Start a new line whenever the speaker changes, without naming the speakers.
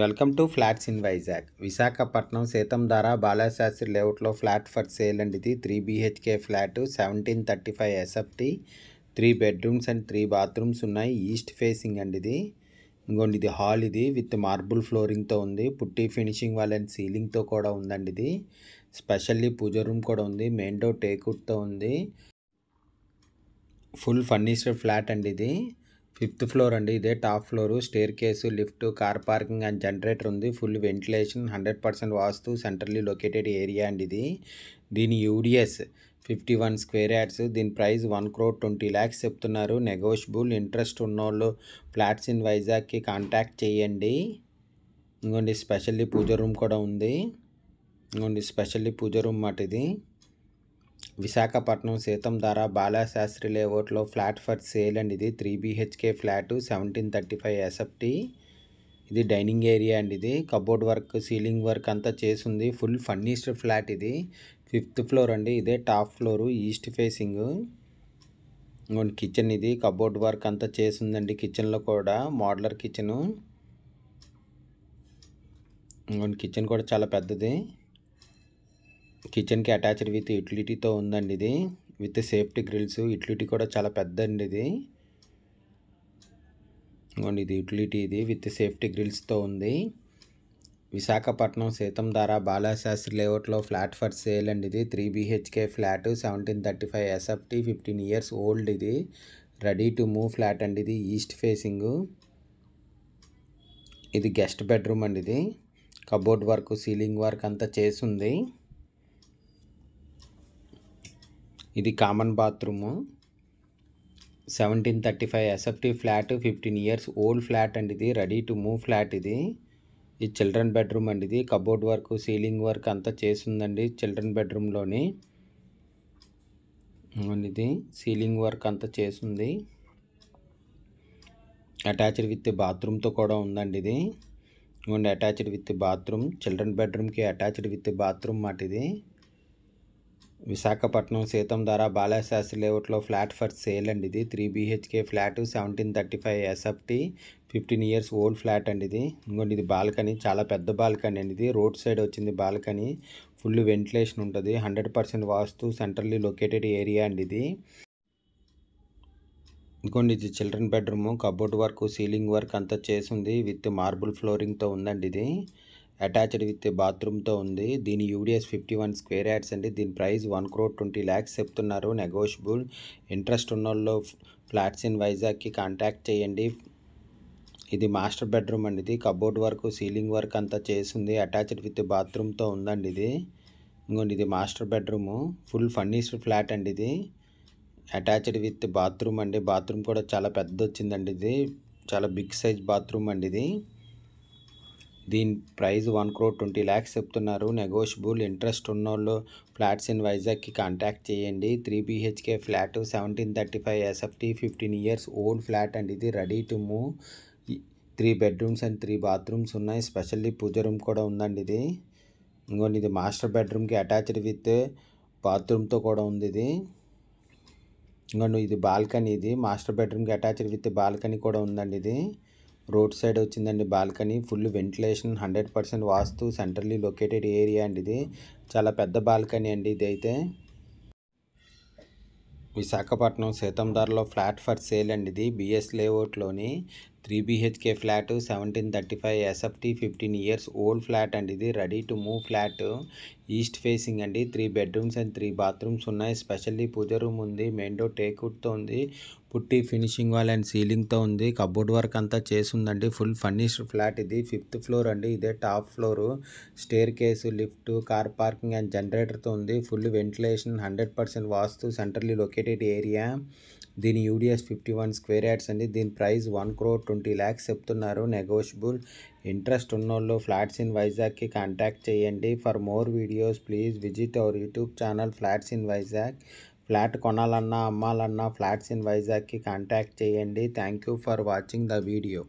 welcome to flats in Vizag Visakhapatnam Seethammadhara Balasastri లేఅవుట్లో flat for sale and ఇది three BHK flat seventeen thirty five SFT three bedrooms and three bathrooms ఉన్నాయి east facing అండి ఇది ఇంకోండి ఇది hall ఇది విత్ మార్బుల్ ఫ్లోరింగ్తో ఉంది పుట్టి ఫినిషింగ్ వాళ్ళ అండ్ సీలింగ్తో కూడా ఉందండి ఇది స్పెషల్లీ పూజ రూమ్ కూడా ఉంది మెయిన్ డోర్ టేక్అవుట్తో ఉంది ఫుల్ ఫర్నిచర్ ఫ్లాట్ అండి ఇది ఫిఫ్త్ ఫ్లోర్ అండి ఇదే top floor staircase lift car parking and generator ఉంది full ventilation hundred percent vastu centrally located area అండి ఇది దీని UDS fifty one square yards దీని price one crore twenty lakhs చెప్తున్నారు నెగోషియబుల్ ఇంట్రెస్ట్ ఉన్నోళ్ళు ఫ్లాట్స్ ఇన్ వైజాగ్కి కాంటాక్ట్ చేయండి ఇంకోండి స్పెషల్లీ పూజ రూమ్ కూడా ఉంది ఇంకోండి స్పెషల్లీ పూజ రూమ్ మాట ఇది విశాఖపట్నం సీతం ద్వారా బాలాశాస్త్రి లేఅవుట్లో ఫ్లాట్ ఫర్ సేల్ అండి ఇది three BHK flat seventeen thirty five SFT ఇది డైనింగ్ ఏరియా అండి ఇది కబోర్డ్ వర్క్ సీలింగ్ వర్క్ అంతా చేసింది ఫుల్ ఫర్నిష్డ్ ఫ్లాట్ ఇది ఫిఫ్త్ ఫ్లోర్ అండి ఇదే టాప్ ఫ్లోరు ఈస్ట్ ఫేసింగ్ ఇంకోటి కిచెన్ ఇది కబోర్డ్ వర్క్ అంతా చేసిందండి కిచెన్లో కూడా మోడలర్ కిచెను ఇంకోటి కిచెన్ కూడా చాలా పెద్దది కిచెన్కి అటాచ్డ్ విత్ యుటిలిటీతో ఉందండి ఇది విత్ సేఫ్టీ గ్రిల్స్ యుటిలిటీ కూడా చాలా పెద్ద అండి ఇది ఇదిగోండి ఇది యుటిలిటీ ఇది విత్ సేఫ్టీ గ్రిల్స్తో ఉంది విశాఖపట్నం సీతంధార బాలాశాస్త్రి లేఅవుట్లో ఫ్లాట్ ఫర్ సేల్ అండి ఇది three BHK flat seventeen thirty five SFT fifteen years old ఇది రెడీ టు మూవ్ ఫ్లాట్ అండి ఇది ఈస్ట్ ఫేసింగ్ ఇది గెస్ట్ బెడ్రూమ్ అండి ఇది కబోర్డ్ వర్క్ సీలింగ్ వర్క్ అంతా చేసి ఉంది ఇది common bathroom seventeen thirty five SFT flat fifteen years old flat అండి ఇది రెడీ టు మూవ్ ఫ్లాట్ ఇది ఈ చిల్డ్రన్ బెడ్రూమ్ అండి ఇది కబోర్డ్ వర్క్ సీలింగ్ వర్క్ అంతా చేసిందండి చిల్డ్రన్ బెడ్రూమ్లోని ఇది సీలింగ్ వర్క్ అంతా చేసింది అటాచ్డ్ విత్ బాత్రూమ్తో కూడా ఉందండి ఇది ఇవ్వండి అటాచ్డ్ విత్ బాత్రూమ్ చిల్డ్రన్ బెడ్రూమ్కి అటాచ్డ్ విత్ బాత్రూమ్ మాట ఇది విశాఖపట్నం సీతం ధర బాలశాస్త్రి లేఅవుట్లో ఫ్లాట్ ఫర్ సేల్ అండి ఇది three BHK flat seventeen thirty five SFT fifteen years old flat అండి ఇది ఇంకోటి ఇది బాల్కనీ చాలా పెద్ద బాల్కనీ అండి ఇది రోడ్ సైడ్ వచ్చింది బాల్కనీ ఫుల్ వెంటిలేషన్ ఉంటుంది hundred percent vastu centrally located area అండి ఇది ఇంకోండి ఇది children bedroom cupboard work ceiling work అంతా చేసి ఉంది విత్ మార్బుల్ ఫ్లోరింగ్తో ఉందండి ఇది అటాచ్డ్ విత్ బాత్రూమ్తో ఉంది దీని UDS fifty one square yards అండి దీని price one crore twenty lakhs చెప్తున్నారు నెగోషియబుల్ ఇంట్రెస్ట్ ఉన్న వాళ్ళు ఫ్లాట్స్ ఇన్ వైజాగ్కి కాంటాక్ట్ చేయండి ఇది మాస్టర్ బెడ్రూమ్ అండి ఇది కబోర్డ్ వర్క్ సీలింగ్ వర్క్ అంతా చేసింది అటాచ్డ్ విత్ బాత్రూమ్తో ఉందండి ఇది ఇంకోండి ఇది master bedroom full furnished flat అండి ఇది అటాచ్డ్ విత్ బాత్రూమ్ అండి బాత్రూమ్ కూడా చాలా పెద్ద వచ్చిందండి ఇది చాలా బిగ్ సైజ్ బాత్రూమ్ అండి ఇది దీని price one crore twenty lakhs చెప్తున్నారు నెగోషియబుల్ ఇంట్రెస్ట్ ఉన్నోళ్ళు ఫ్లాట్స్ ఇన్ వైజాగ్కి కాంటాక్ట్ చేయండి three BHK flat seventeen thirty five SFT fifteen years old flat అండి ఇది ready to move three bedrooms and three bathrooms ఉన్నాయి స్పెషల్లీ పూజ రూమ్ కూడా ఉందండి ఇది ఇంకోటి ఇది మాస్టర్ బెడ్రూమ్కి అటాచ్డ్ విత్ బాత్రూమ్తో కూడా ఉంది ఇది ఇంకోండి ఇది బాల్కనీ ఇది మాస్టర్ బెడ్రూమ్కి అటాచ్డ్ విత్ బాల్కనీ కూడా ఉందండి ఇది రోడ్ సైడ్ వచ్చిందండి balcony full ventilation hundred percent vastu centrally located area అండి ఇది చాలా పెద్ద బాల్కనీ అండి ఇది అయితే విశాఖపట్నం సీతంధారలో ఫ్లాట్ ఫర్ సేల్ అండి ఇది బిఎస్ లేఅవుట్లోని three BHK flat seventeen thirty five SFT fifteen years old flat అండి ఇది ready to move flat east facing అండి three bedrooms and three bathrooms ఉన్నాయి స్పెషల్లీ పూజ రూమ్ ఉంది మెయిన్ డోర్ టేక్అవుట్తో ఉంది పుట్టి ఫినిషింగ్ వాల్ అండ్ సీలింగ్తో ఉంది cupboard work అంతా చేసిందండి ఫుల్ ఫర్నిష్డ్ ఫ్లాట్ ఇది ఫిఫ్త్ ఫ్లోర్ అండి ఇదే top floor staircase lift car parking and జనరేటర్తో ఉంది full ventilation hundred percent vastu centrally located area దీని UDS fifty one square yards అండి దీని price one crore twenty lakhs చెప్తున్నారు నెగోషియబుల్ ఇంట్రెస్ట్ ఉన్నోళ్ళు ఫ్లాట్స్ ఇన్ వైజాగ్కి కాంటాక్ట్ చేయండి for more videos please visit our YouTube channel flats in Vizag flat కొనాలన్నా అమ్మాలన్నా flats in వైజాగ్కి కాంటాక్ట్ చేయండి thank you for watching the video